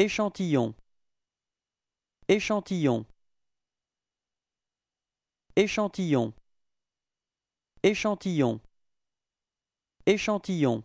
Échantillon Échantillon Échantillon Échantillon Échantillon